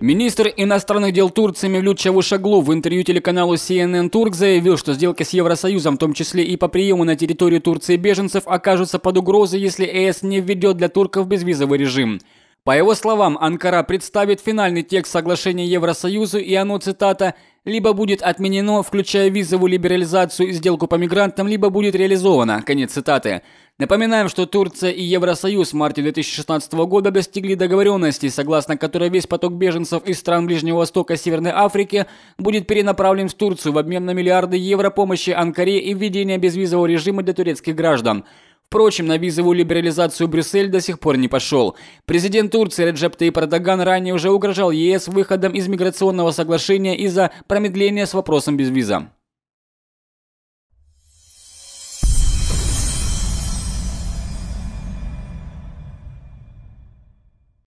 Министр иностранных дел Турции Мевлют Чавушаглу в интервью телеканалу CNN Турк заявил, что сделки с Евросоюзом, в том числе и по приему на территорию Турции беженцев, окажутся под угрозой, если ЕС не введет для турков безвизовый режим. По его словам, Анкара представит финальный текст соглашения Евросоюзу, и оно, цитата, «либо будет отменено, включая визовую либерализацию и сделку по мигрантам, либо будет реализовано». Конец цитаты. Напоминаем, что Турция и Евросоюз в марте 2016 года достигли договоренности, согласно которой весь поток беженцев из стран Ближнего Востока и Северной Африки будет перенаправлен в Турцию в обмен на миллиарды евро помощи Анкаре и введение безвизового режима для турецких граждан. Впрочем, на визовую либерализацию Брюссель до сих пор не пошел. Президент Турции Реджеп Таип Эрдоган ранее уже угрожал ЕС выходом из миграционного соглашения из-за промедления с вопросом без виза.